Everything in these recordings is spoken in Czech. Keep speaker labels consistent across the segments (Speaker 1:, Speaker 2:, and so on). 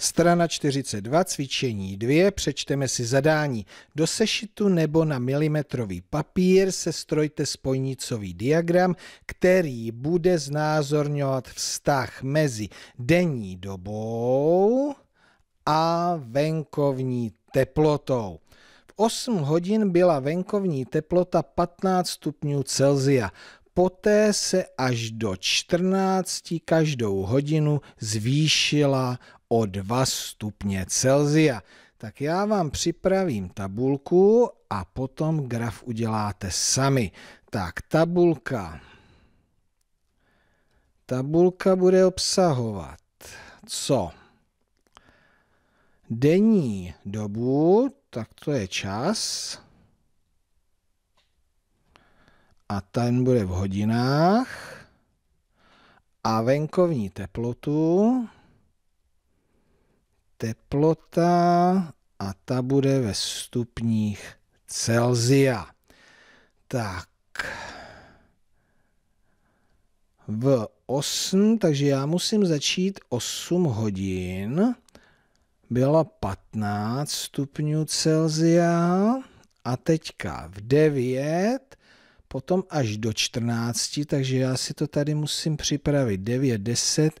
Speaker 1: Strana 42, cvičení 2, přečteme si zadání. Do sešitu nebo na milimetrový papír se strojte spojnicový diagram, který bude znázorňovat vztah mezi denní dobou a venkovní teplotou. V 8 hodin byla venkovní teplota 15 stupňů Celzia. Poté se až do 14 každou hodinu zvýšila o 2 stupně Celzia. Tak já vám připravím tabulku a potom graf uděláte sami. Tak tabulka. Tabulka bude obsahovat co? Denní dobu, tak to je čas. A ten bude v hodinách. A venkovní teplotu teplota a ta bude ve stupních Celzia. Tak v 8, takže já musím začít 8 hodin. Bylo 15 stupňů Celzia a teďka v 9, potom až do 14, takže já si to tady musím připravit 9, 10,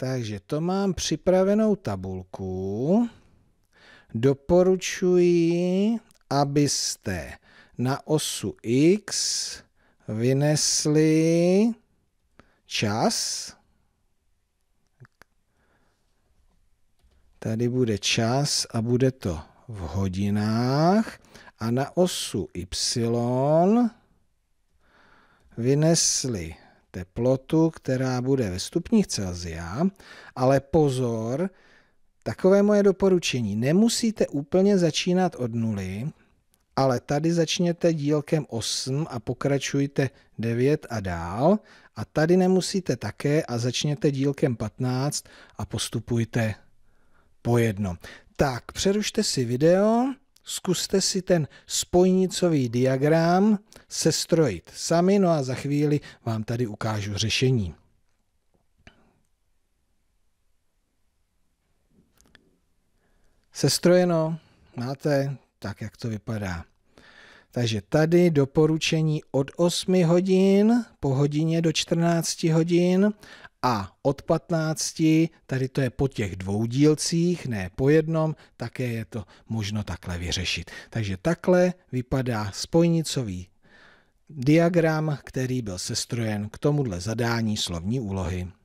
Speaker 1: Takže to mám připravenou tabulku. Doporučuji, abyste na osu X vynesli čas. Tady bude čas a bude to v hodinách. A na osu Y vynesli teplotu, která bude ve stupních Celzia, ale pozor, takové moje doporučení, nemusíte úplně začínat od nuly, ale tady začněte dílkem 8 a pokračujte 9 a dál a tady nemusíte také a začněte dílkem 15 a postupujte po jedno. Tak, přerušte si video zkuste si ten spojnicový diagram sestrojit sami, no a za chvíli vám tady ukážu řešení. Sestrojeno máte tak, jak to vypadá. Takže tady doporučení od 8 hodin po hodině do 14 hodin a od 15, tady to je po těch dvou dílcích, ne po jednom, také je to možno takhle vyřešit. Takže takhle vypadá spojnicový diagram, který byl sestrojen k tomuhle zadání slovní úlohy.